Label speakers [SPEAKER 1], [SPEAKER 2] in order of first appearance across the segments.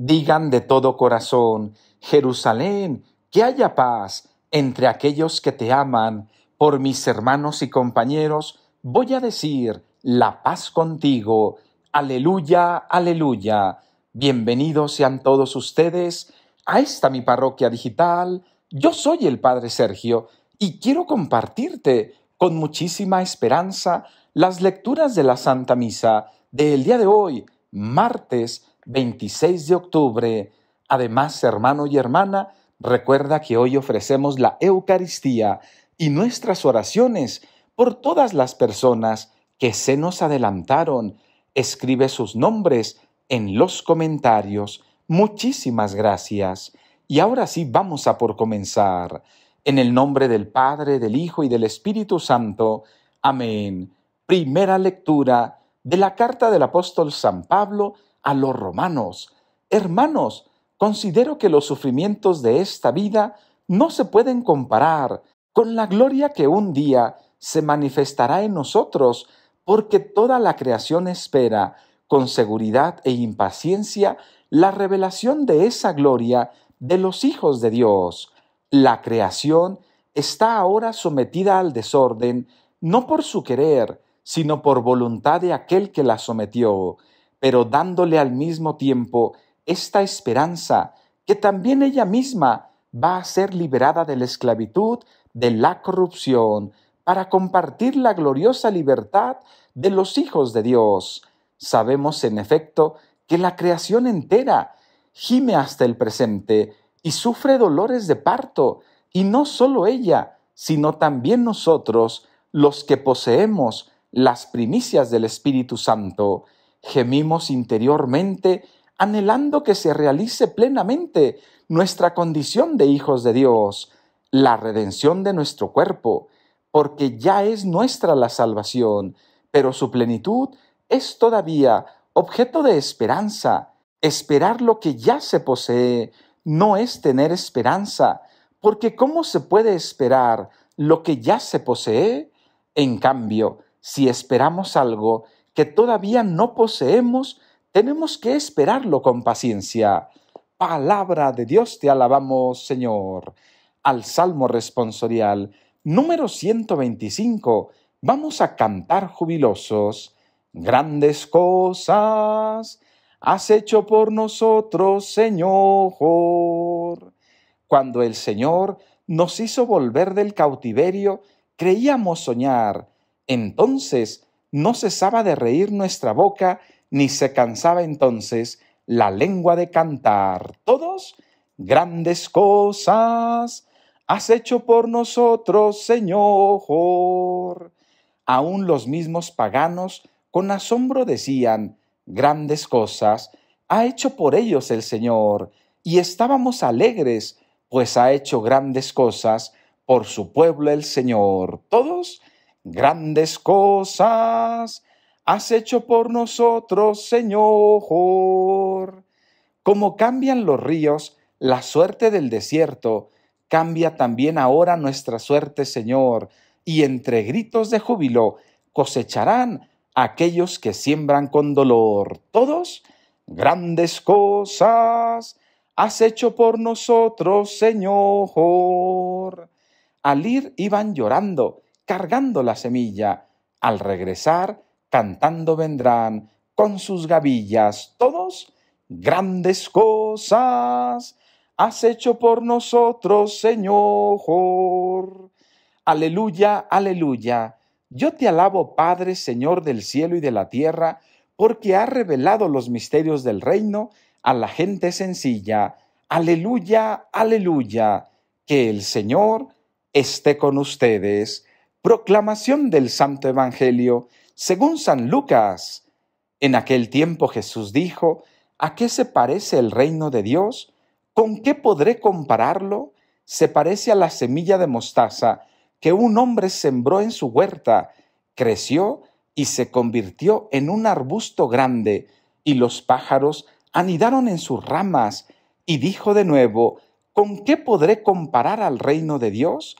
[SPEAKER 1] Digan de todo corazón, Jerusalén, que haya paz entre aquellos que te aman. Por mis hermanos y compañeros, voy a decir, la paz contigo. Aleluya, aleluya. Bienvenidos sean todos ustedes a esta mi parroquia digital. Yo soy el Padre Sergio y quiero compartirte con muchísima esperanza las lecturas de la Santa Misa del día de hoy, martes 26 de octubre. Además, hermano y hermana, recuerda que hoy ofrecemos la Eucaristía y nuestras oraciones por todas las personas que se nos adelantaron. Escribe sus nombres en los comentarios. Muchísimas gracias. Y ahora sí vamos a por comenzar. En el nombre del Padre, del Hijo y del Espíritu Santo. Amén. Primera lectura de la carta del apóstol San Pablo a los romanos, Hermanos, considero que los sufrimientos de esta vida no se pueden comparar con la gloria que un día se manifestará en nosotros, porque toda la creación espera con seguridad e impaciencia la revelación de esa gloria de los hijos de Dios. La creación está ahora sometida al desorden, no por su querer, sino por voluntad de aquel que la sometió, pero dándole al mismo tiempo esta esperanza que también ella misma va a ser liberada de la esclavitud, de la corrupción, para compartir la gloriosa libertad de los hijos de Dios. Sabemos, en efecto, que la creación entera gime hasta el presente y sufre dolores de parto, y no solo ella, sino también nosotros, los que poseemos las primicias del Espíritu Santo. Gemimos interiormente anhelando que se realice plenamente nuestra condición de hijos de Dios, la redención de nuestro cuerpo, porque ya es nuestra la salvación, pero su plenitud es todavía objeto de esperanza. Esperar lo que ya se posee no es tener esperanza, porque ¿cómo se puede esperar lo que ya se posee? En cambio, si esperamos algo que todavía no poseemos, tenemos que esperarlo con paciencia. Palabra de Dios te alabamos, Señor. Al Salmo responsorial número 125 vamos a cantar jubilosos. Grandes cosas has hecho por nosotros, Señor. Cuando el Señor nos hizo volver del cautiverio, creíamos soñar. Entonces no cesaba de reír nuestra boca, ni se cansaba entonces la lengua de cantar. Todos, grandes cosas has hecho por nosotros, Señor. Aún los mismos paganos con asombro decían, grandes cosas ha hecho por ellos el Señor, y estábamos alegres, pues ha hecho grandes cosas por su pueblo el Señor. Todos, Grandes cosas has hecho por nosotros, Señor. Como cambian los ríos, la suerte del desierto, cambia también ahora nuestra suerte, Señor, y entre gritos de júbilo cosecharán aquellos que siembran con dolor. Todos, grandes cosas has hecho por nosotros, Señor. Al ir iban llorando, cargando la semilla. Al regresar, cantando vendrán con sus gavillas todos grandes cosas has hecho por nosotros, Señor. Aleluya, aleluya. Yo te alabo, Padre, Señor del cielo y de la tierra, porque has revelado los misterios del reino a la gente sencilla. Aleluya, aleluya. Que el Señor esté con ustedes. Proclamación del Santo Evangelio según San Lucas. En aquel tiempo Jesús dijo, ¿A qué se parece el reino de Dios? ¿Con qué podré compararlo? Se parece a la semilla de mostaza que un hombre sembró en su huerta, creció y se convirtió en un arbusto grande, y los pájaros anidaron en sus ramas, y dijo de nuevo, ¿con qué podré comparar al reino de Dios?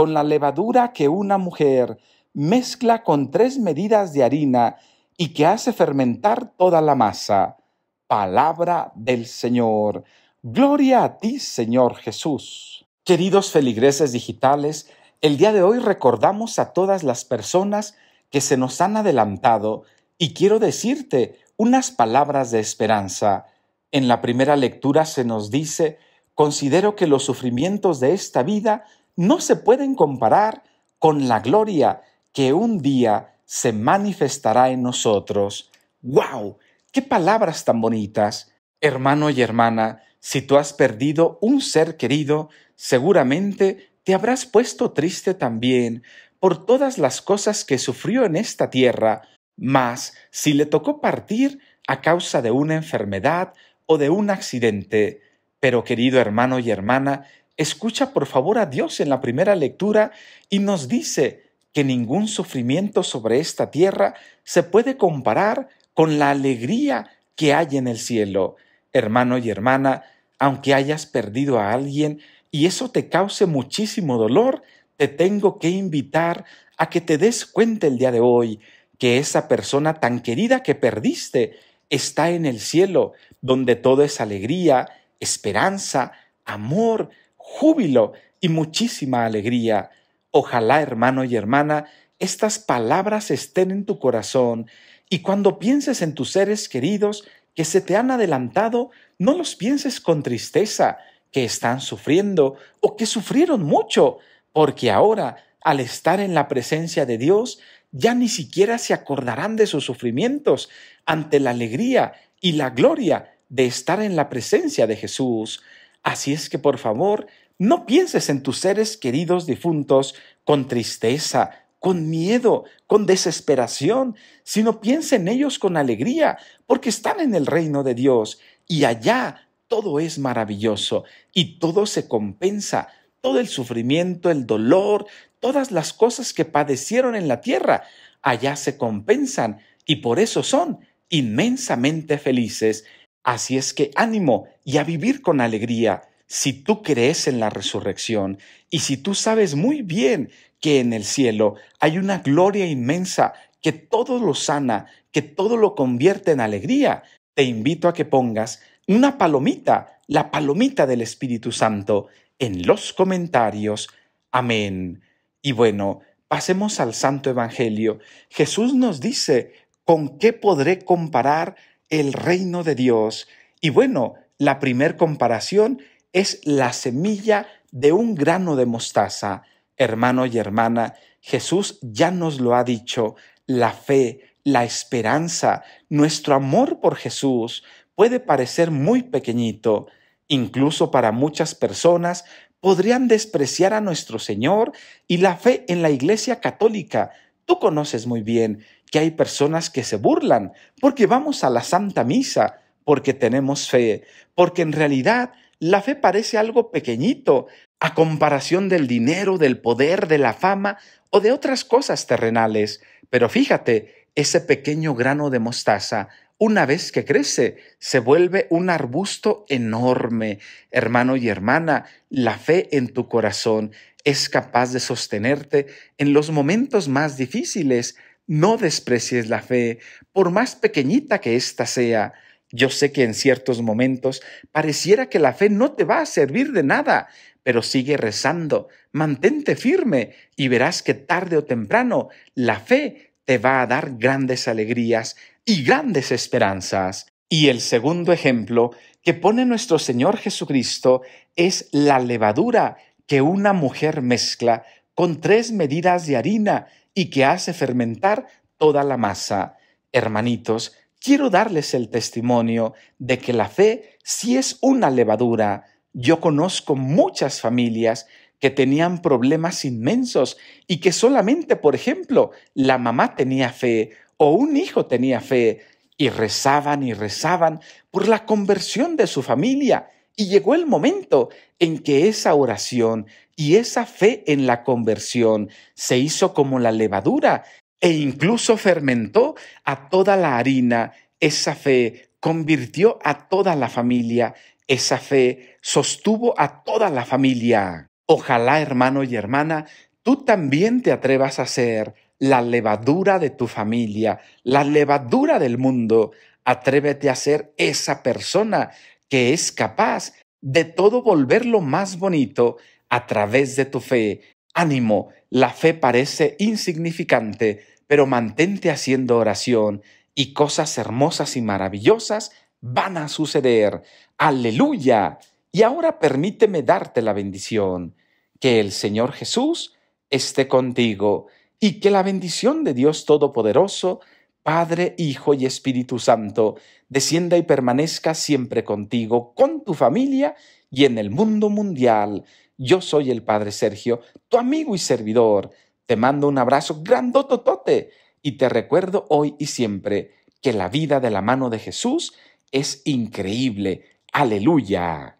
[SPEAKER 1] con la levadura que una mujer mezcla con tres medidas de harina y que hace fermentar toda la masa. Palabra del Señor. Gloria a ti, Señor Jesús. Queridos feligreses digitales, el día de hoy recordamos a todas las personas que se nos han adelantado y quiero decirte unas palabras de esperanza. En la primera lectura se nos dice, considero que los sufrimientos de esta vida no se pueden comparar con la gloria que un día se manifestará en nosotros. ¡Wow! ¡Qué palabras tan bonitas! Hermano y hermana, si tú has perdido un ser querido, seguramente te habrás puesto triste también por todas las cosas que sufrió en esta tierra, mas si le tocó partir a causa de una enfermedad o de un accidente. Pero querido hermano y hermana, Escucha por favor a Dios en la primera lectura y nos dice que ningún sufrimiento sobre esta tierra se puede comparar con la alegría que hay en el cielo. Hermano y hermana, aunque hayas perdido a alguien y eso te cause muchísimo dolor, te tengo que invitar a que te des cuenta el día de hoy que esa persona tan querida que perdiste está en el cielo, donde todo es alegría, esperanza, amor júbilo y muchísima alegría. Ojalá, hermano y hermana, estas palabras estén en tu corazón y cuando pienses en tus seres queridos que se te han adelantado, no los pienses con tristeza, que están sufriendo o que sufrieron mucho, porque ahora, al estar en la presencia de Dios, ya ni siquiera se acordarán de sus sufrimientos ante la alegría y la gloria de estar en la presencia de Jesús. Así es que por favor, no pienses en tus seres queridos difuntos con tristeza, con miedo, con desesperación, sino piensa en ellos con alegría, porque están en el reino de Dios y allá todo es maravilloso y todo se compensa, todo el sufrimiento, el dolor, todas las cosas que padecieron en la tierra, allá se compensan y por eso son inmensamente felices Así es que ánimo y a vivir con alegría si tú crees en la resurrección y si tú sabes muy bien que en el cielo hay una gloria inmensa que todo lo sana, que todo lo convierte en alegría, te invito a que pongas una palomita, la palomita del Espíritu Santo, en los comentarios. Amén. Y bueno, pasemos al Santo Evangelio. Jesús nos dice, ¿con qué podré comparar el reino de Dios. Y bueno, la primer comparación es la semilla de un grano de mostaza. Hermano y hermana, Jesús ya nos lo ha dicho, la fe, la esperanza, nuestro amor por Jesús puede parecer muy pequeñito, incluso para muchas personas podrían despreciar a nuestro Señor y la fe en la Iglesia Católica. Tú conoces muy bien que hay personas que se burlan porque vamos a la Santa Misa, porque tenemos fe, porque en realidad la fe parece algo pequeñito a comparación del dinero, del poder, de la fama o de otras cosas terrenales. Pero fíjate, ese pequeño grano de mostaza, una vez que crece, se vuelve un arbusto enorme. Hermano y hermana, la fe en tu corazón es capaz de sostenerte en los momentos más difíciles no desprecies la fe, por más pequeñita que ésta sea. Yo sé que en ciertos momentos pareciera que la fe no te va a servir de nada, pero sigue rezando, mantente firme y verás que tarde o temprano la fe te va a dar grandes alegrías y grandes esperanzas. Y el segundo ejemplo que pone nuestro Señor Jesucristo es la levadura que una mujer mezcla con tres medidas de harina y que hace fermentar toda la masa. Hermanitos, quiero darles el testimonio de que la fe sí es una levadura. Yo conozco muchas familias que tenían problemas inmensos y que solamente, por ejemplo, la mamá tenía fe o un hijo tenía fe y rezaban y rezaban por la conversión de su familia y llegó el momento en que esa oración y esa fe en la conversión se hizo como la levadura e incluso fermentó a toda la harina. Esa fe convirtió a toda la familia. Esa fe sostuvo a toda la familia. Ojalá, hermano y hermana, tú también te atrevas a ser la levadura de tu familia, la levadura del mundo. Atrévete a ser esa persona que es capaz de todo volverlo más bonito a través de tu fe. Ánimo, la fe parece insignificante, pero mantente haciendo oración y cosas hermosas y maravillosas van a suceder. Aleluya. Y ahora permíteme darte la bendición. Que el Señor Jesús esté contigo y que la bendición de Dios Todopoderoso, Padre, Hijo y Espíritu Santo, descienda y permanezca siempre contigo, con tu familia y en el mundo mundial. Yo soy el Padre Sergio, tu amigo y servidor. Te mando un abrazo grandototote y te recuerdo hoy y siempre que la vida de la mano de Jesús es increíble. Aleluya.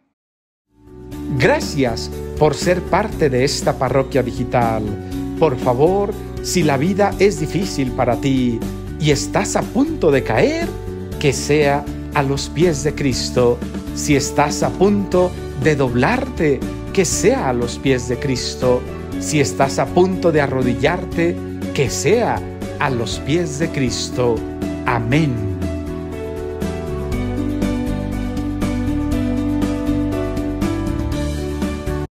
[SPEAKER 1] Gracias por ser parte de esta parroquia digital. Por favor, si la vida es difícil para ti, y estás a punto de caer, que sea a los pies de Cristo. Si estás a punto de doblarte, que sea a los pies de Cristo. Si estás a punto de arrodillarte, que sea a los pies de Cristo. Amén.